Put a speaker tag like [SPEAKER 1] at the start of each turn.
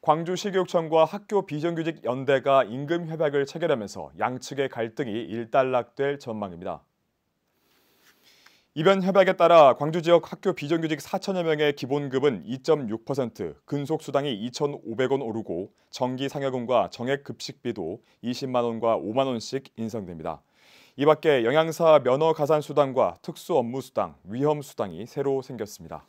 [SPEAKER 1] 광주시교육청과 학교 비정규직 연대가 임금 협약을 체결하면서 양측의 갈등이 일단락될 전망입니다. 이번 협약에 따라 광주 지역 학교 비정규직 4천여 명의 기본급은 2.6%, 근속수당이 2,500원 오르고 정기상여금과 정액급식비도 20만 원과 5만 원씩 인상됩니다. 이 밖에 영양사 면허 가산 수당과 특수 업무 수당, 위험 수당이 새로 생겼습니다.